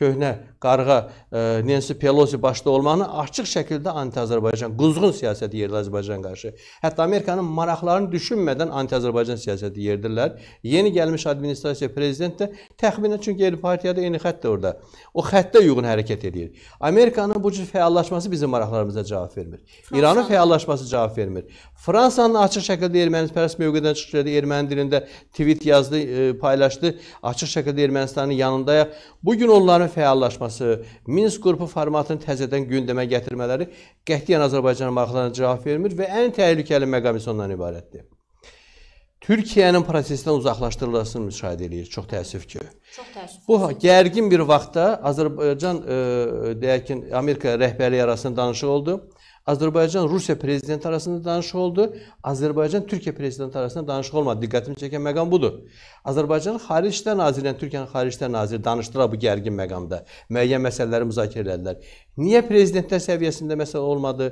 köhnə qarğa Nancy Pelosi başda olmaqla açıq şəkildə anti-Azərbaycan, quzğun siyasəti yerdir Azərbaycan qarşı. Hətta Amerikanın maraqlarını düşünmədən anti-Azərbaycan siyasəti yerdirlər. Yeni gəlmiş administrasiya prezident də təxminən çünki eyni partiyada eyni xəttdir orada. O xəttə uyğun hərəkət edir. Amerikanın bu cür fəallaşması bizim maraqlarımıza cavab vermir. Fransanın. İranın fəallaşması cavab vermir. Fransanın açıq şəkildə ermənipərəst mövqedən çıxışları erməni dilində tweet yazdı, e, paylaşdı. Açıq şəkildə Ermənistanın yanındayıq. Bu gün onların fəallaşması Minsk qrupu formatını təzədən gündəmə gətirmələri qətiyyən Azərbaycan maraqlarına cavab vermir və ən təhlükəli məqam isə ondan ibarətdir. Türkiyənin prosesdən uzaqlaşdırılmasını müşahidə eləyir. Çox təəssüf ki. Çox təəssüf. Bu gərgin bir vaxtda Azərbaycan ə, e, e, deyək ki, Amerika rəhbərliyi arasında danışıq oldu. Azərbaycan-Rusiya prezidenti arasında danışıq oldu. Azərbaycan-Türkiyə prezidenti arasında danışıq olmadı. Diqqətimi çəkən məqam budur. Azərbaycanın Xarici İşlər naziri ilə yəni Türkiyənin Xarici İşlər naziri danışdılar bu gərgin məqamda. Müəyyən məsələləri müzakirə elədilər. Niyə prezidentlər səviyyəsində məsələ olmadı?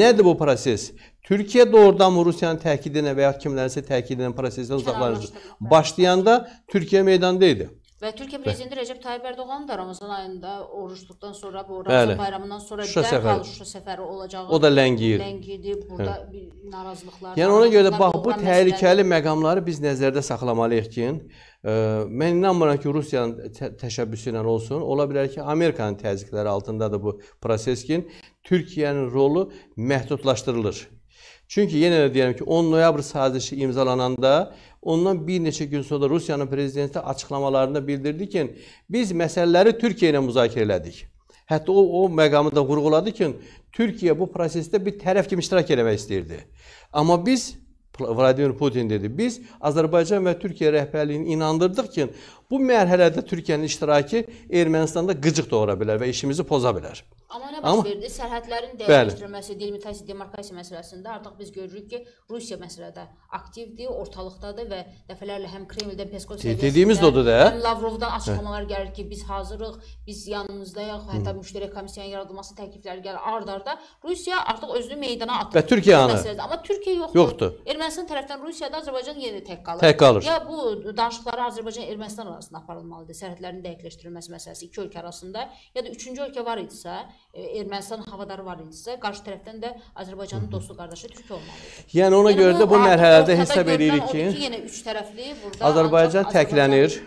Nədir bu proses? Türkiyə doğrudanmı Rusiyanın təkidinə və ya kimlərinsə təkidinə prosesdən uzaqlaşdı? Başlayanda Türkiyə meydanda idi. Və Türkiyə prezidenti Rəcəb Tayyib Ərdoğan da Ramazan ayında oruçluqdan sonra, bu Ramazan Bəli. bayramından sonra Şuşa bir dərhal Şuşa səfəri olacağı. O da ləngiyir. Ləngiyir. Burada Hə. bir narazılıqlar. Yəni ona görə də bax bu təhlükəli məqamları biz nəzərdə saxlamalıyıq ki, ə, e, mən inanmıram ki, Rusiyanın tə təşəbbüsü ilə olsun. Ola bilər ki, Amerikanın təzyiqləri altındadır bu proses ki, Türkiyənin rolu məhdudlaşdırılır. Çünki yenə də deyirəm ki, 10 noyabr sazişi imzalananda ondan bir neçə gün sonra Rusiyanın prezidenti açıqlamalarında bildirdi ki, biz məsələləri Türkiyə ilə müzakirə elədik. Hətta o, o məqamı da vurğuladı ki, Türkiyə bu prosesdə bir tərəf kimi iştirak eləmək istəyirdi. Amma biz Vladimir Putin dedi. Biz Azərbaycan və Türkiyə rəhbərliyini inandırdıq ki, Bu mərhələdə Türkiyənin iştirakı Ermənistanda qıcıq doğura bilər və işimizi poza bilər. Amma nə baş verdi? Sərhədlərin dəyişdirilməsi, delimitasyon, demarkasiya məsələsində artıq biz görürük ki, Rusiya məsələdə aktivdir, ortalıqdadır və dəfələrlə həm Kremldən Peskov səviyyəsində, dediyimiz də odur da. Həm Lavrovdan açıqlamalar hə. gəlir ki, biz hazırıq, biz yanınızdayıq, hətta müştərək komissiyanın yaradılması təklifləri gəlir ard-arda. Rusiya artıq özünü meydana atır. Və Türkiyəni. Amma Türkiyə yoxdur. yoxdur. Ermənistan tərəfindən Rusiyada Azərbaycan yenə tək qalır. Tək qalır. Ya bu danışıqları Azərbaycan Ermənistan arasında aparılmalıdır. Sərhədlərin dəqiqləşdirilməsi məsələsi iki ölkə arasında ya da üçüncü ölkə var idisə, e, Ermənistan havadarı var idisə, qarşı tərəfdən də Azərbaycanın dostu qardaşı Türk olmalıdır. Yəni ona yəni, görə də bu mərhələdə hesab edirik ki, ki yenə üç tərəfli burada Azərbaycan təklənir.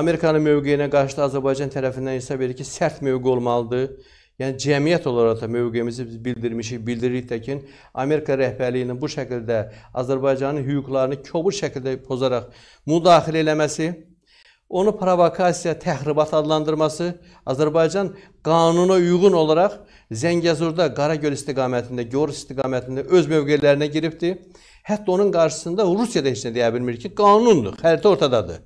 Amerikanın mövqeyinə qarşı da Azərbaycan tərəfindən hesab edir ki, sərt mövqe olmalıdır. Yəni cəmiyyət olaraq da mövqeyimizi biz bildirmişik, bildiririk də ki, Amerika rəhbərliyi ilə bu şəkildə Azərbaycanın hüquqlarını kobud şəkildə pozaraq müdaxilə eləməsi onu provokasiya, təhribat adlandırması, Azərbaycan qanuna uyğun olaraq Zəngəzurda, Qaragöl istiqamətində, Gor istiqamətində öz mövqelərinə giribdir. Hətta onun qarşısında Rusiya da heç nə deyə bilmir ki, qanundur, xəritə ortadadır.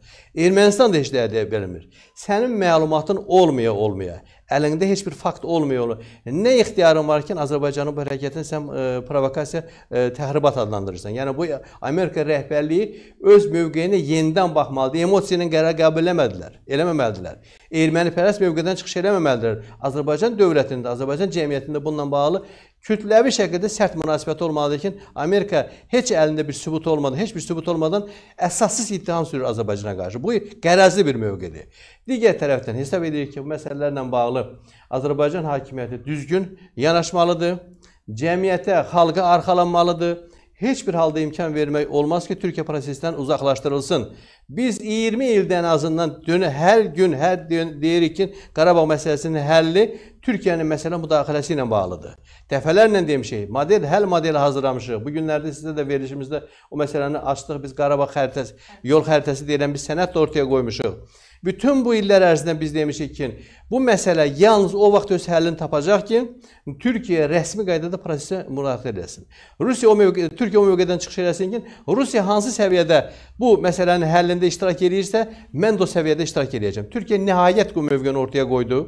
Ermənistan da heç nə deyə bilmir. Sənin məlumatın olmaya-olmaya, Əlində heç bir fakt olmuyor. Nə ixtiyarın var ki, Azərbaycanın bu hərəkətini sən e, provokasiya e, təhribat adlandırırsan. Yəni bu Amerika rəhbərliyi öz mövqeyinə yenidən baxmalıdır. Emosiya ilə qərar qəbul eləmədilər, eləməməlidirlər. Ermənipərəst mövqedən çıxış eləməməlidirlər. Azərbaycan dövlətində, Azərbaycan cəmiyyətində bununla bağlı kütləvi şəkildə sərt münasibət olmadığı üçün Amerika heç əlində bir sübut olmadan, heç bir sübut olmadan əsassız ittiham sürür Azərbaycana qarşı. Bu qərəzli bir mövqedir. Digər tərəfdən hesab edirik ki, bu məsələlərlə bağlı Azərbaycan hakimiyyəti düzgün yanaşmalıdır. Cəmiyyətə, xalqa arxalanmalıdır heç bir halda imkan vermək olmaz ki, Türkiyə prosesindən uzaqlaşdırılsın. Biz 20 ildə ən azından dönə hər gün hər deyirik ki, Qarabağ məsələsinin həlli Türkiyənin məsələ müdaxiləsi ilə bağlıdır. Dəfələrlə demişik, model həll modeli hazırlamışıq. Bu günlərdə sizə də verilişimizdə o məsələni açdıq. Biz Qarabağ xəritəsi, yol xəritəsi deyilən bir sənəd də ortaya qoymuşuq. Bütün bu illər ərzində biz demişik ki, bu məsələ yalnız o vaxt öz həllini tapacaq ki, Türkiyə rəsmi qaydada prosesə müraciət edəsin. Rusiya o mövqe, Türkiyə o mövqedən çıxış eləsin ki, Rusiya hansı səviyyədə bu məsələnin həllində iştirak eləyirsə, mən də o səviyyədə iştirak eləyəcəm. Türkiyə nəhayət bu mövqeni ortaya qoydu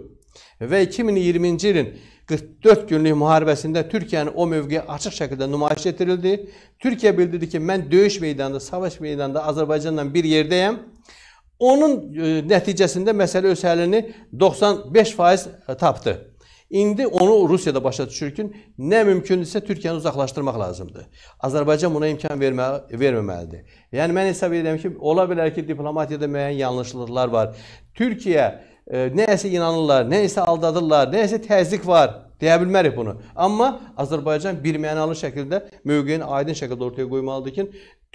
və 2020-ci ilin 44 günlük müharibəsində Türkiyənin o mövqeyi açıq şəkildə nümayiş etdirildi. Türkiyə bildirdi ki, mən döyüş meydanında, savaş meydanında Azərbaycanla bir yerdəyəm. Onun e, nəticəsində məsələ öz həllini 95% e, tapdı. İndi onu Rusiyada başa düşür ki, nə mümkündürsə Türkiyəni uzaqlaşdırmaq lazımdır. Azərbaycan buna imkan vermə, verməməlidir. Yəni mən hesab edirəm ki, ola bilər ki, diplomatiyada müəyyən yanlışlıqlar var. Türkiyə e, nəyəsə inanırlar, nəyəsə aldadırlar, nəyəsə təzyiq var. Deyə bilmərik bunu. Amma Azərbaycan birmənalı şəkildə mövqeyini aydın şəkildə ortaya qoymalıdır ki,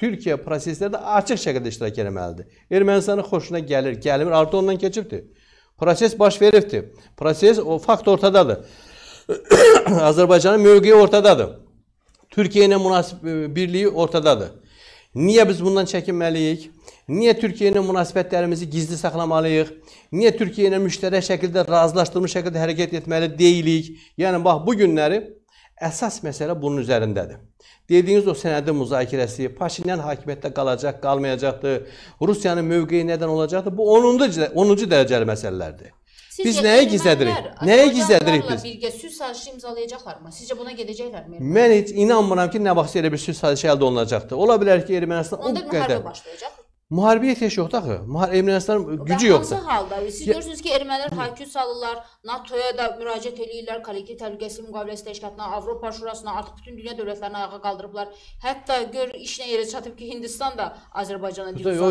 Türkiyə proseslərdə açıq şəkildə iştirak etməlidir. Ermənistanın xoşuna gəlir, gəlmir, artıq ondan keçibdir. Proses baş veribdir. Proses o fakt ortadadır. Azərbaycanın mövqeyi ortadadır. Türkiyə ilə münasib e, birliyi ortadadır. Niyə biz bundan çəkinməliyik? Niyə Türkiyə ilə münasibətlərimizi gizli saxlamalıyıq? Niyə Türkiyə ilə müştərək şəkildə razılaşdırılmış şəkildə hərəkət etməli deyilik? Yəni bax bu günləri Əsas məsələ bunun üzərindədir. Dediyiniz o sənədin müzakirəsi, Paşinyan hakimiyyətdə qalacaq, qalmayacaqdır, Rusiyanın mövqeyi nədən olacaqdır, bu 10-cu 10-cu dərəcəli məsələlərdir. Sizcə biz nəyi gizlədirik? Nəyi gizlədirik biz? Birgə sülh sazişi imzalayacaqlarmı? Sizcə buna gedəcəklər mi? Mən heç inanmıram ki, nə vaxtsa elə bir sülh sazişi əldə olunacaqdır. Ola bilər ki, Ermənistan Onda o qədər. Onda müharibə başlayacaq. Müharibəyə ehtiyac yoxdur axı. Ermənistan gücü yoxsa. Hansı halda? Siz görürsünüz ki, ermənilər haqqı salırlar, NATO-ya da müraciət eləyirlər, kollektiv təhlükəsizlik müqaviləsi təşkilatına, Avropa Şurasına, artıq bütün dünya dövlətlərini ayağa qaldırıblar. Hətta gör işinə yerə çatıb ki, Hindistan da Azərbaycana diqqət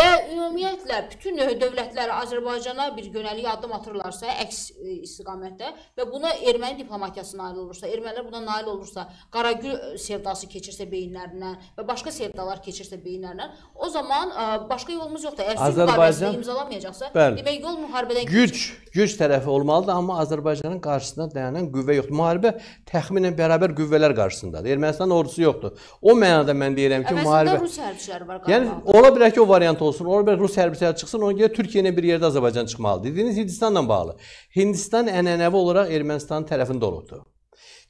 və ümumiyyətlə bütün dövlətlər Azərbaycana bir yönəlik addım atırlarsa, əks e, istiqamətdə və buna erməni diplomatiyası nail olursa, ermənilər buna nail olursa, Qaragül e, sevdası keçirsə beyinlərindən və başqa sevdalar keçirsə beyinlərindən, o zaman ə, e, başqa yolumuz yoxdur. Əgər sülh müqaviləsini imzalamayacaqsa, bəli. demək yol müharibədən güc keçir. güc tərəfi olmalıdır, amma Azərbaycanın qarşısında dayanan qüvvə yoxdur. Müharibə təxminən bərabər qüvvələr qarşısındadır. Ermənistan ordusu yoxdur. O mənada mən deyirəm ki, Əvəzində müharibə Rus hərbçiləri var. Yəni ola bilər ki, o variant olsun. Ola bilər Rus hərbçiləri çıxsın, ona görə Türkiyə ilə bir yerdə Azərbaycan çıxmalıdır. Dediyiniz Hindistanla bağlı. Hindistan ənənəvi olaraq Ermənistanın tərəfində olubdur.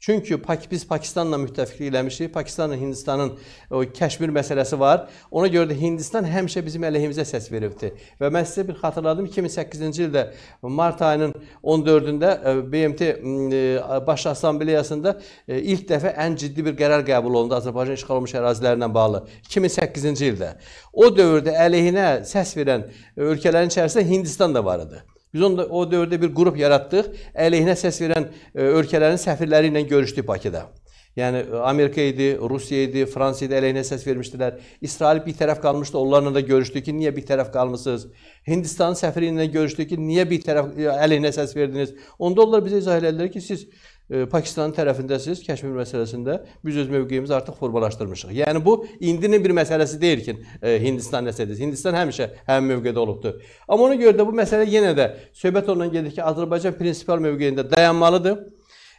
Çünki biz Pakistanla müttəfiqlik eləmişik. Pakistanla Hindistanın o Kəşmir məsələsi var. Ona görə də Hindistan həmişə bizim əleyhimizə səs veribdi. Və mən sizə bir xatırladım 2008-ci ildə mart ayının 14-də e, BMT e, Baş Assambleyasında e, ilk dəfə ən ciddi bir qərar qəbul olundu Azərbaycan işğal olunmuş ərazilərlə bağlı 2008-ci ildə. O dövrdə əleyhinə səs verən ölkələrin içərisində Hindistan da var idi. Biz onda o dövrdə bir qrup yaratdıq. Əleyhinə səs verən e, ölkələrin səfirləri ilə görüşdük Bakıda. Yəni e, Amerika idi, Rusiya idi, Fransa idi əleyhinə səs vermişdilər. İsrail bir tərəf qalmışdı, onlarla da görüşdük ki, niyə bir tərəf qalmısınız? Hindistanın səfiri ilə görüşdük ki, niyə bir tərəf e, əleyhinə səs verdiniz? Onda onlar bizə izah elədilər ki, siz e, Pakistanın tərəfindəsiniz Kəşmir məsələsində. Biz öz mövqeyimizi artıq formalaşdırmışıq. Yəni bu indinin bir məsələsi deyil ki, Hindistan nəsədir. Hindistan həmişə həmin mövqedə olubdu. Amma ona görə də bu məsələ yenə də söhbət ondan gedir ki, Azərbaycan prinsipal mövqeyində dayanmalıdır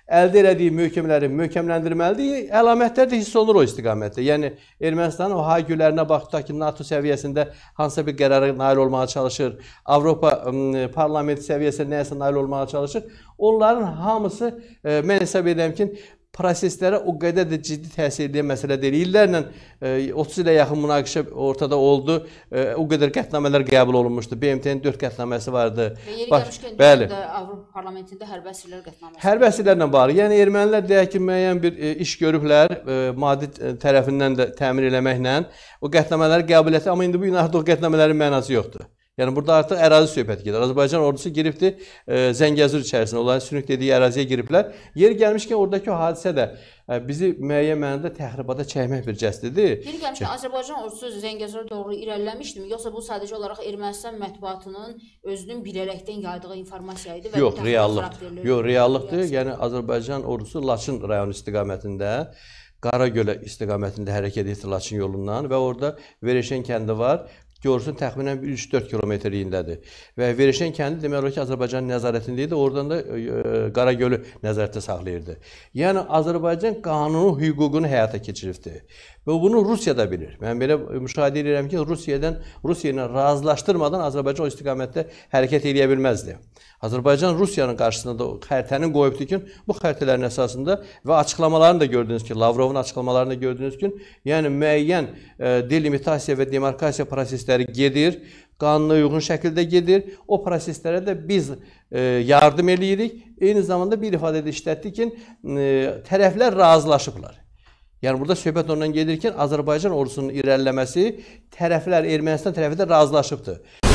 əldə elədiyi möhkəmləri möhkəmləndirməlidir. Əlamətlər də hiss olunur o istiqamətdə. Yəni Ermənistan o hay güllərinə baxdıq ki, NATO səviyyəsində hansısa bir qərara nail olmağa çalışır. Avropa ə, parlamenti səviyyəsində nəsə nail olmağa çalışır. Onların hamısı ə, e, mən hesab edirəm ki, proseslərə o qədər də ciddi təsirli məsələ deyirlərlə 30 e, ilə yaxın münaqişə ortada oldu. E, o qədər qətnamələr qəbul olunmuşdu. BMT-nin 4 qətnaməsi vardı. Yeri Baş, bəli. Avropa parlamentində hərbi əsirlər qətnaməsi. Hərbi əsirlərlə bağlı. Yəni ermənilər deyək ki, müəyyən bir e, iş görüblər, maddi tərəfindən də təmin eləməklə o qətnamələri qəbul etdi, amma indi bu gün artıq o qətnamələrin mənası yoxdur. Yəni burada artıq ərazi söhbəti gedir. Azərbaycan ordusu giribdi e, Zəngəzur içərisində, onların sünük dediyi əraziyə giriblər. Yer gəlmişkən ordakı o hadisə də e, bizi müəyyən mənada təhribata çəkmək bir cəsdidir. Yeri gəlmişkən Azərbaycan ordusu Zəngəzura doğru irəliləmişdimi, yoxsa bu sadəcə olaraq Ermənistan mətbuatının özünün bilərəkdən yaydığı informasiya idi və Yox, reallıq. Yox, reallıqdır. Yəni Azərbaycan ordusu Laçın rayonu istiqamətində Qaragölə istiqamətində hərəkət etdi Laçın yolundan və orada Verəşən kəndi var. Görürsün təxminən 3-4 kilometrliyindədir. Və Verişən kəndi demək olar ki, Azərbaycan nəzarətində idi, oradan da e, e, Qaragölü nəzarətdə saxlayırdı. Yəni Azərbaycan qanunu hüququnu həyata keçiribdi. Və bunu Rusiya da bilir. Mən belə müşahidə edirəm ki, Rusiyadan Rusiya ilə razılaşdırmadan Azərbaycan o istiqamətdə hərəkət edə bilməzdi. Azərbaycan Rusiyanın qarşısında da xəritəni qoyubdu ki, bu xəritələrin əsasında və açıqlamalarını da gördünüz ki, Lavrovun açıqlamalarını da gördünüz ki, yəni müəyyən e, delimitasiya və demarkasiya prosesləri gedir qanuna uyğun şəkildə gedir. O proseslərə də biz e, yardım eləyirik. Eyni zamanda bir ifadə də işlətdik ki, e, tərəflər razılaşıblar. Yəni burada söhbət ondan gedir ki, Azərbaycan ordusunun irəliləməsi tərəflər Ermənistan tərəfi də razılaşıbdı.